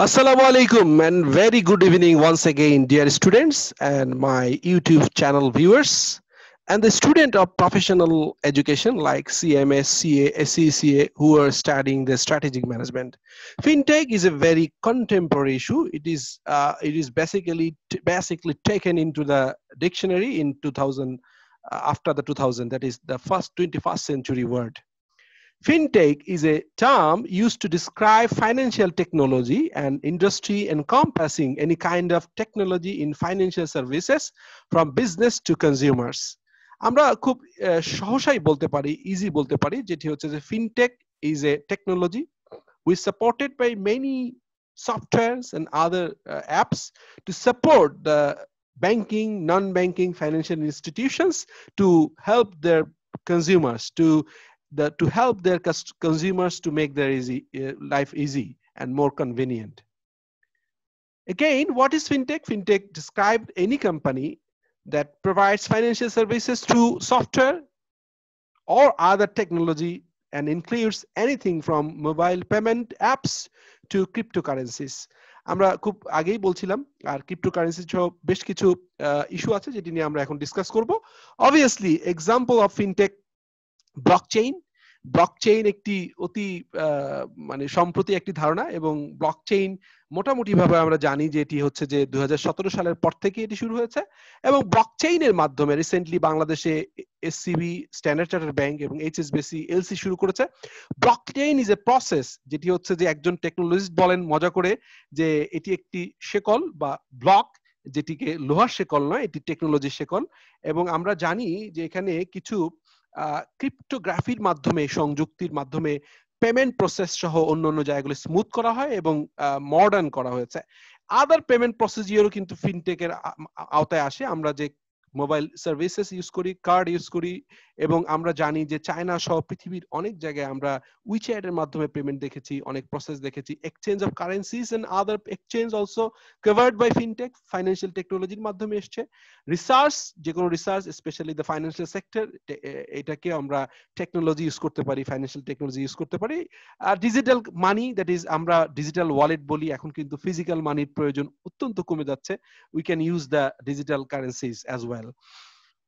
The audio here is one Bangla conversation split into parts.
Assalamu alaikum and very good evening once again, dear students and my YouTube channel viewers and the student of professional education like CMS, CA, SCCA who are studying the strategic management. FinTech is a very contemporary issue. It is, uh, it is basically, basically taken into the dictionary in 2000, uh, after the 2000, that is the first 21st century word. Fintech is a term used to describe financial technology and industry encompassing any kind of technology in financial services from business to consumers. আমরা খুব সহসাই বলতে পারি ইজি বলতে পারি যেটি হচ্ছে যে fintech is a technology we supported by many softwares and other apps to support the banking non banking financial institutions to help their consumers to the, to help their consumers to make their easy, uh, life easy and more convenient. Again, what is fintech? Fintech described any company that provides financial services through software or other technology and includes anything from mobile payment apps to cryptocurrencies. আমরা খুব আগেই বলছিলাম আর ক্রিপ্টোকারেন্সি সহ বেশ কিছু ইস্যু আছে যেটি নিয়ে আমরা এখন ডিসকাস করব obviously example of fintech blockchain blockchain একটি অতি মানে সম্প্রতি একটি ধারণা এবং ব্লকচেইন মোটামুটি ভাবে আমরা জানি যে এটি হচ্ছে যে দুই সালের পর থেকে এটি শুরু হয়েছে এবং ব্লকচেইনের মাধ্যমে রিসেন্টলি বাংলাদেশে এসসিবি স্ট্যান্ডার্ড চার্টার ব্যাংক এবং এইচএসবিসি এলসি শুরু করেছে ব্লকচেইন ইজ এ প্রসেস যেটি হচ্ছে যে একজন টেকনোলজিস্ট বলেন মজা করে যে এটি একটি শেকল বা ব্লক যেটিকে লোহার শেকল নয় এটি টেকনোলজির শেকল এবং আমরা জানি যে এখানে কিছু আহ ক্রিপ্টোগ্রাফির মাধ্যমে সংযুক্তির মাধ্যমে পেমেন্ট প্রসেস সহ অন্য অন্য জায়গাগুলো স্মুথ করা হয় এবং মডার্ন করা হয়েছে আদার পেমেন্ট প্রসেসিওরও কিন্তু ফিনটেকের আওতায় আসে আমরা যে মোবাইল সার্ভিসেস ইউজ করি কার্ড ইউজ করি এবং আমরা জানি যে চায়না সহ পৃথিবীর অনেক জায়গায় আমরা উইচ্যাট এর মাধ্যমে পেমেন্ট দেখেছি অনেক প্রসেস দেখেছি exchange of currencies and other exchange also covered by fintech financial টেকনোলজির মাধ্যমে এসছে রিসার্চ যে কোনো research specially the financial sector এটাকে আমরা টেকনোলজি ইউজ করতে পারি ফাইন্যান্সিয়াল টেকনোলজি ইউজ করতে পারি আর ডিজিটাল মানি দ্যাট ইজ আমরা ডিজিটাল ওয়ালেট বলি এখন কিন্তু ফিজিক্যাল মানির প্রয়োজন অত্যন্ত কমে যাচ্ছে we can use the digital currencies as well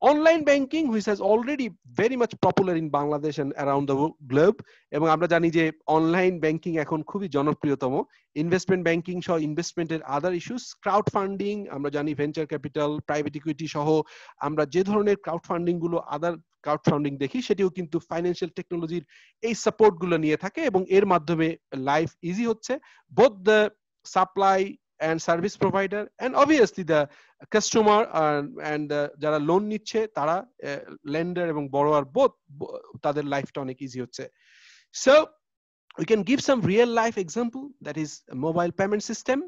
online banking which has already very much popular in Bangladesh and around the globe এবং আমরা জানি যে অনলাইন ব্যাংকিং এখন খুবই জনপ্রিয়তম ইনভেস্টমেন্ট ব্যাংকিং সহ ইনভেস্টমেন্টের আদার ইস্যুস ক্রাউড ফান্ডিং আমরা জানি ভেঞ্চার ক্যাপিটাল প্রাইভেট ইকুইটি সহ আমরা যে ধরনের ক্রাউড ফান্ডিং গুলো আদার ক্রাউড ফান্ডিং দেখি সেটিও কিন্তু ফাইন্যান্সিয়াল টেকনোলজির এই সাপোর্ট গুলো নিয়ে থাকে এবং এর মাধ্যমে লাইফ ইজি হচ্ছে both the supply and service provider, and obviously the customer uh, and jara uh, loan niche, তারা uh, lender এবং borrower both তাদের life tonic easy হচ্ছে So we can give some real life example that is mobile payment system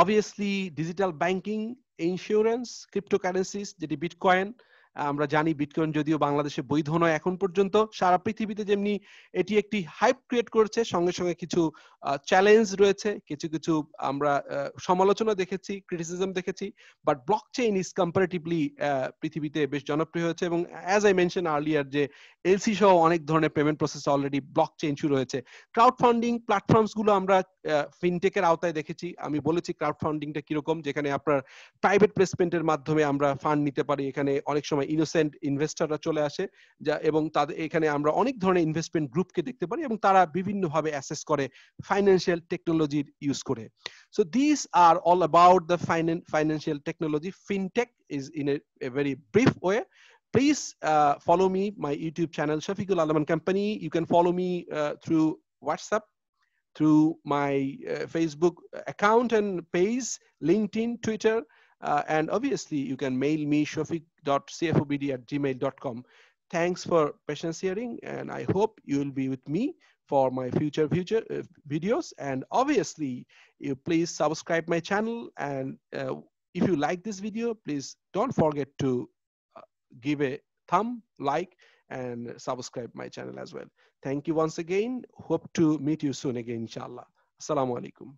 obviously digital banking insurance cryptocurrencies the bitcoin আমরা জানি বিটকয়েন যদিও বাংলাদেশে বৈধ নয় এখন পর্যন্ত সারা পৃথিবীতে যেমনি এটি একটি হাইপ ক্রিয়েট করেছে সঙ্গে সঙ্গে কিছু চ্যালেঞ্জ রয়েছে কিছু কিছু আমরা সমালোচনা দেখেছি ক্রিটিসিজম দেখেছি but block chain is comparatively পৃথিবীতে বেশ জনপ্রিয় হয়েছে এবং অ্যাজ আই মেনশন আর্লিয়ার যে এলসি সহ অনেক ধরনের payment process already block chain শুরু হয়েছে ক্রাউড ফান্ডিং প্ল্যাটফর্মস গুলো আমরা ফিনটেকের আওতায় দেখেছি আমি বলেছি ক্রাউড ফান্ডিংটা কিরকম যেখানে আপনার প্রাইভেট প্লেসমেন্টের মাধ্যমে আমরা ফান্ড নিতে পারি এখানে অনেক সময় সময় ইনোসেন্ট ইনভেস্টররা চলে আসে যা এবং তাদের এখানে আমরা অনেক ধরনের ইনভেস্টমেন্ট গ্রুপকে দেখতে পারি এবং তারা বিভিন্নভাবে অ্যাসেস করে ফাইন্যান্সিয়াল টেকনোলজির ইউজ করে so this are all about the financial technology fintech is in a very brief way please follow me my YouTube channel Shafiqul Alman company you can follow me through WhatsApp through whatsapp through my uh, facebook account and page linkedin twitter Uh, and obviously, you can mail me shafiq.cfobd at gmail.com. Thanks for patience hearing, and I hope you will be with me for my future future uh, videos. And obviously, you please subscribe my channel. And uh, if you like this video, please don't forget to uh, give a thumb, like, and subscribe my channel as well. Thank you once again. Hope to meet you soon again, inshallah. Assalamu alaikum.